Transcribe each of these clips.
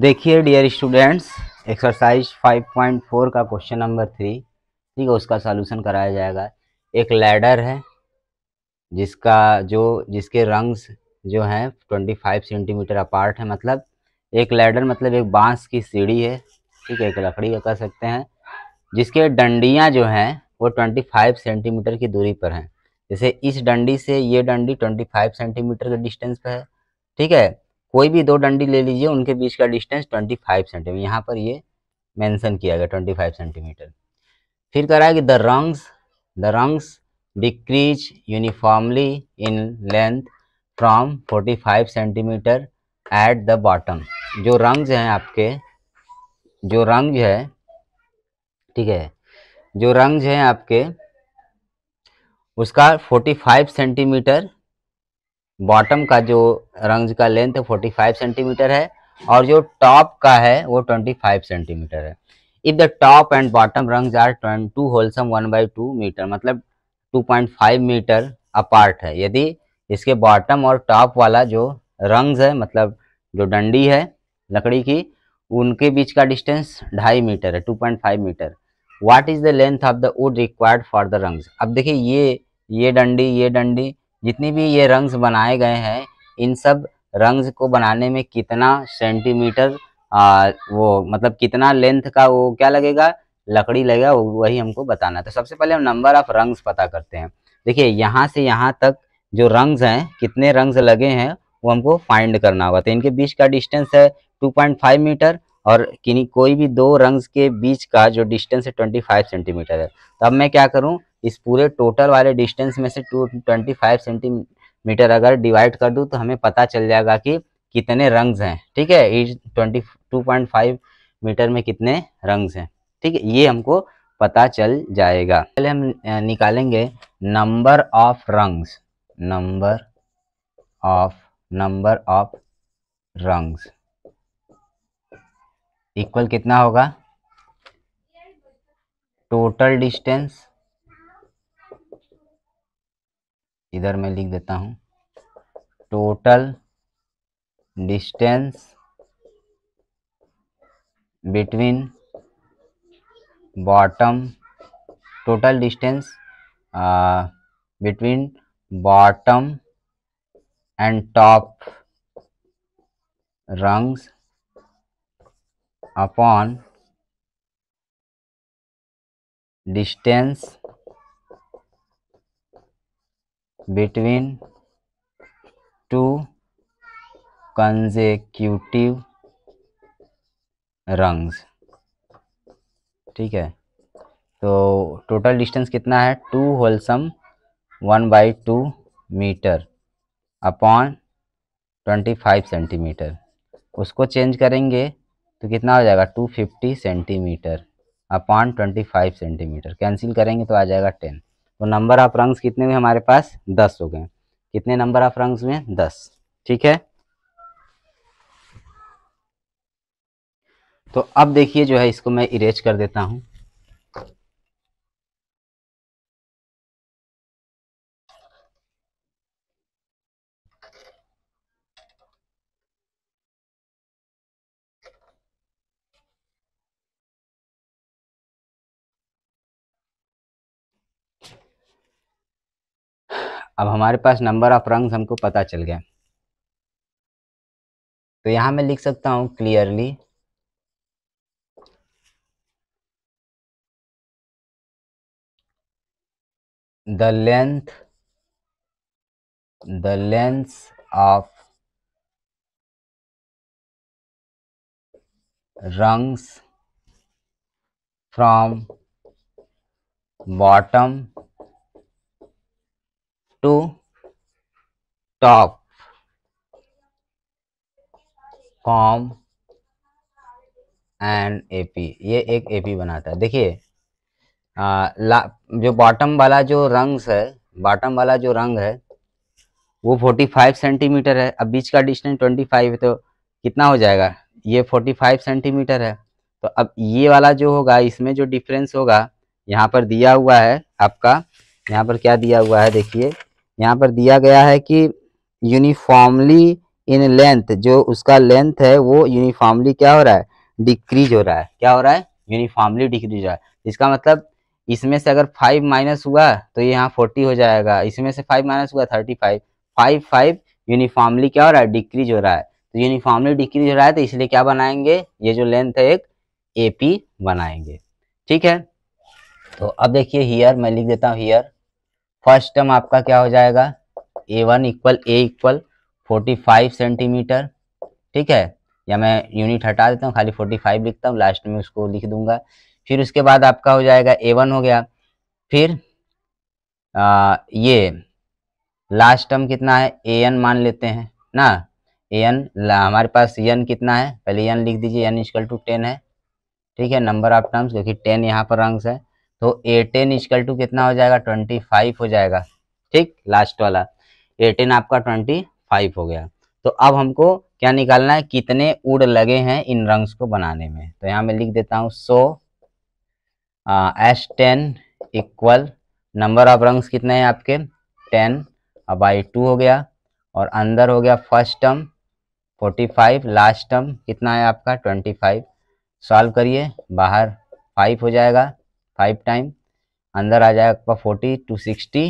देखिए dear students exercise 5.4 का question number three ठीक है उसका सॉल्यूशन कराया जाएगा एक लैडर है जिसका जो जिसके रंग्स जो हैं 25 सेंटीमीटर अपार्ट है मतलब एक लैडर मतलब एक बांस की सीढ़ी है ठीक है एक लकड़ी का कह सकते हैं जिसके डंडियाँ जो हैं वो 25 सेंटीमीटर की दूरी पर हैं जैसे इस डंडी से ये डंडी ट्वेंटी सेंटीमीटर के डिस्टेंस पर है ठीक है कोई भी दो डंडी ले लीजिए उनके बीच का डिस्टेंस 25 सेंटीमीटर यहाँ पर ये मेंशन किया गया 25 सेंटीमीटर फिर कह रहा है कि the rungs the rungs decrease uniformly in length from 45 centimetre at the bottom जो रंग्स हैं आपके जो रंग है ठीक है जो रंग हैं आपके उसका 45 सेंटीमीटर बॉटम का जो रंग का लेंथ है 45 सेंटीमीटर है और जो टॉप का है वो 25 सेंटीमीटर है if the top and bottom rungs are two wholesome one by two metre मतलब 2.5 मीटर अपार्ट है यदि इसके बॉटम और टॉप वाला जो रंग्स है मतलब जो डंडी है लकड़ी की उनके बीच का डिस्टेंस ढाई मीटर है 2.5 metre what is the length of the wood required for the rungs अब देखिए ये ये डंडी ये डंडी जितनी भी ये रंग्स बनाए गए हैं इन सब रंग्स को बनाने में कितना सेंटीमीटर वो मतलब कितना लेंथ का वो क्या लगेगा लकड़ी लगेगा वही हमको बताना है तो सबसे पहले हम नंबर ऑफ रंग्स पता करते हैं देखिए यहाँ से यहाँ तक जो रंग्स हैं कितने रंग्स लगे हैं वो हमको फाइंड करना होगा तो इनके बीच का डिस्टेंस है 2.5 मीटर और किन्हीं कोई भी दो रंग्स के बीच का जो डिस्टेंस है 25 सेंटीमीटर है तो अब मैं क्या करूँ इस पूरे टोटल वाले डिस्टेंस में से टू ट्वेंटी फाइव सेंटीमीटर अगर डिवाइड कर दूँ तो हमें पता चल जाएगा कि कितने रंग्स हैं ठीक है twenty two point five metre में कितने रंग्स हैं ठीक है ये हमको पता चल जाएगा पहले हम निकालेंगे number of rungs number of number of rungs equal कितना होगा टोटल डिस्टेंस इधर मैं लिख देता हूँ total distance between bottom total distance between bottom and top rungs upon distance between two consecutive rungs ठीक है तो टोटल डिस्टेंस कितना है two wholesome one by two metre upon twenty five centimetre उसको चेंज करेंगे तो कितना हो जाएगा two fifty centimetre upon twenty five centimetre cancel करेंगे तो आ जाएगा टेन और नंबर ऑफ रंग्स कितने हुए हमारे पास दस हो गए कितने नंबर ऑफ रंग्स हुए दस ठीक है तो अब देखिए जो है इसको मैं इरेज कर देता हूं अब हमारे पास नंबर ऑफ रंग्स हमको पता चल गया तो यहां मैं लिख सकता हूं clearly the length the length of rungs from bottom to top come and AP ये एक एपी बनाता है देखिए जो बॉटम वाला जो रंग है बॉटम वाला जो रंग है वो 45 सेंटीमीटर है अब बीच का डिस्टेंस 25 है तो कितना हो जाएगा ये 45 सेंटीमीटर है तो अब ये वाला जो होगा इसमें जो डिफरेंस होगा यहाँ पर दिया हुआ है आपका यहाँ पर क्या दिया हुआ है देखिए यहाँ पर दिया गया है कि यूनिफॉर्मली इन लेंथ जो उसका लेंथ है वो यूनिफॉर्मली क्या हो रहा है डिक्रीज हो रहा है क्या हो रहा है यूनिफॉर्मली डिक्रीज हो रहा है इसका मतलब इसमें से अगर फाइव माइनस हुआ तो ये यहाँ फोर्टी हो जाएगा इसमें से फाइव माइनस हुआ thirty five five five uniformly क्या हो रहा है डिक्रीज हो रहा है तो यूनिफॉर्मली डिक्रीज हो रहा है तो इसलिए क्या बनाएंगे ये जो लेंथ है एक एपी बनाएंगे ठीक है तो अब देखिए हियर मैं लिख देता हूँ हियर फर्स्ट टर्म आपका क्या हो जाएगा A one equal A equal forty five centimetre ठीक है या मैं यूनिट हटा देता हूँ खाली फोर्टी फाइव लिखता हूँ लास्ट में उसको लिख दूंगा फिर उसके बाद आपका हो जाएगा ए वन हो गया फिर आ, ये लास्ट टर्म कितना है ए एन मान लेते हैं ना ए एन हमारे पास एन कितना है पहले एन लिख दीजिए एन इजकल टू टेन है ठीक है नंबर ऑफ टर्म्स क्योंकि टेन यहाँ पर रंग्स है तो ए टेन इजकल टू कितना हो जाएगा ट्वेंटी फाइव हो जाएगा ठीक लास्ट वाला ए टेन आपका ट्वेंटी फाइव हो गया तो अब हमको क्या निकालना है कितने उड़ लगे हैं इन रंग्स को बनाने में तो यहाँ मैं लिख देता हूँ so S ten equal number of rungs कितने हैं आपके टेन बाई टू हो गया और अंदर हो गया first term forty five last term कितना है आपका ट्वेंटी फाइव सॉल्व करिए बाहर फाइव हो जाएगा फाइव टाइम अंदर आ जाएगा आपका फोर्टी टू सिक्सटी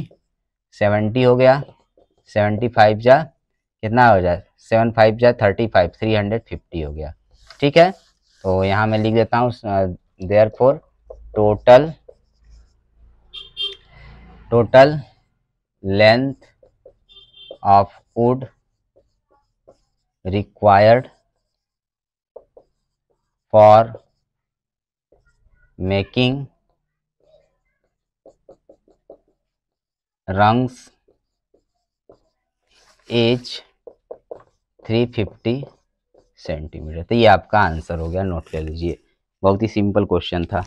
सेवेंटी हो गया सेवेंटी फाइव जा कितना हो जाए सेवन फाइव जा thirty five three hundred fifty हो गया ठीक है तो यहाँ मैं लिख देता हूँ therefore total total length of wood required for making rungs each 350 centimetre तो ये आपका आंसर हो गया नोट कर लीजिए बहुत ही सिंपल क्वेश्चन था